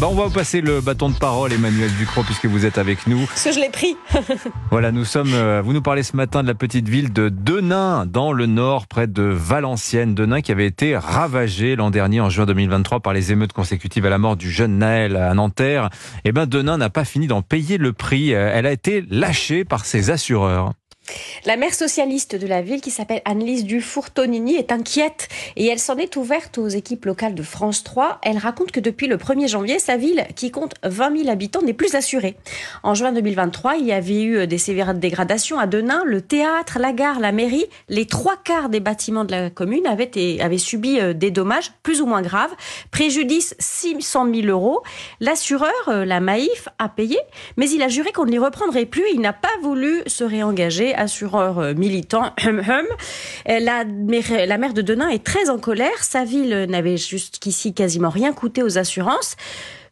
Bah, on va vous passer le bâton de parole, Emmanuel Ducrot, puisque vous êtes avec nous. Parce que je l'ai pris. voilà, nous sommes. Euh, vous nous parlez ce matin de la petite ville de Denain, dans le nord, près de Valenciennes. Denain qui avait été ravagée l'an dernier, en juin 2023, par les émeutes consécutives à la mort du jeune Naël à Nanterre. Eh bien, Denain n'a pas fini d'en payer le prix. Euh, elle a été lâchée par ses assureurs. La maire socialiste de la ville, qui s'appelle Annelise Dufour-Tonini, est inquiète et elle s'en est ouverte aux équipes locales de France 3. Elle raconte que depuis le 1er janvier, sa ville, qui compte 20 000 habitants, n'est plus assurée. En juin 2023, il y avait eu des sévères dégradations à Denain. Le théâtre, la gare, la mairie, les trois quarts des bâtiments de la commune avaient, subi euh, des dommages plus ou moins graves. Préjudice 600 000 euros. L'assureur, euh, la Maïf, a payé, mais il a juré qu'on ne les reprendrait plus. Il n'a pas voulu se réengager assureur euh, militant. Hum, hum. Euh, la, maire, euh, de Denain est très en colère. Sa ville n'avait jusqu'ici quasiment rien coûté aux assurances.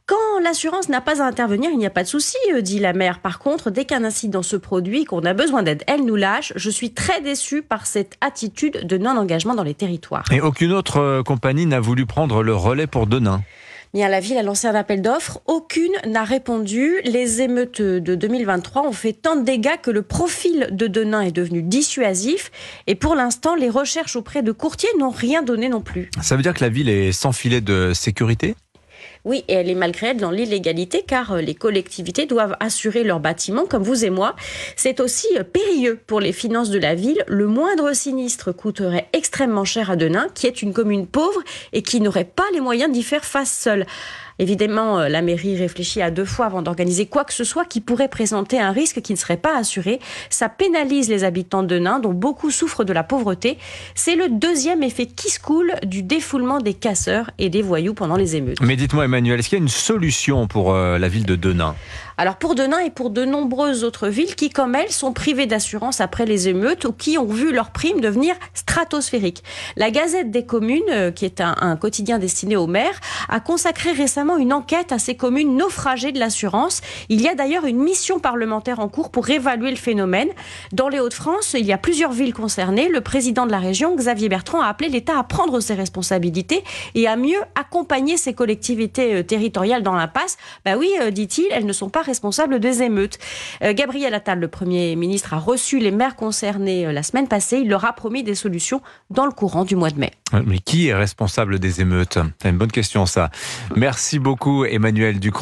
Quand l'assurance n'a pas à intervenir, il n'y a pas de souci, dit la mère. Par contre, dès qu'un incident se produit, qu'on a besoin d'aide, elle nous lâche. Je suis très déçue par cette attitude de non-engagement dans les territoires. Et aucune autre compagnie n'a voulu prendre le relais pour Denain la ville a lancé un appel d'offres. Aucune n'a répondu. Les émeutes de 2023 ont fait tant de dégâts que le profil de Denain est devenu dissuasif. Et pour l'instant, les recherches auprès de courtiers n'ont rien donné non plus. Ça veut dire que la ville est sans filet de sécurité oui, et elle est malgré elle dans l'illégalité car euh, les collectivités doivent assurer leurs bâtiments comme vous et moi. C'est aussi euh, périlleux pour les finances de la ville. Le moindre sinistre coûterait extrêmement cher à Denain, qui est une commune pauvre et qui n'aurait pas les moyens d'y faire face seule. Évidemment, euh, la mairie réfléchit à deux fois avant d'organiser quoi que ce soit qui pourrait présenter un risque qui ne serait pas assuré. Ça pénalise les habitants de Denain, dont beaucoup souffrent de la pauvreté. C'est le deuxième effet qui se coule du défoulement des casseurs et des voyous pendant les émeutes. Mais dites-moi, Manuel, est-ce qu'il y a une solution pour euh, la ville de Denain alors pour Denain et pour de nombreuses autres villes qui, comme elles, sont privées d'assurance après les émeutes ou qui ont vu leurs primes devenir stratosphériques. La Gazette des communes, euh, qui est un, quotidien destiné aux maires, a consacré récemment une enquête à ces communes naufragées de l'assurance. Il y a d'ailleurs une mission parlementaire en cours pour évaluer le phénomène. Dans les Hauts-de-France, il y a plusieurs villes concernées. Le président de la région, Xavier Bertrand, a appelé l'État à prendre ses responsabilités et à mieux accompagner ces collectivités euh, territoriales dans l'impasse. Ben oui, euh, dit-il, elles ne sont pas responsable des émeutes. Euh, Gabriel Attal, le Premier ministre, a reçu les maires concernés euh, la semaine passée. Il leur a promis des solutions dans le courant du mois de mai. Mais qui est responsable des émeutes C'est une bonne question ça. Merci beaucoup Emmanuel Ducrot.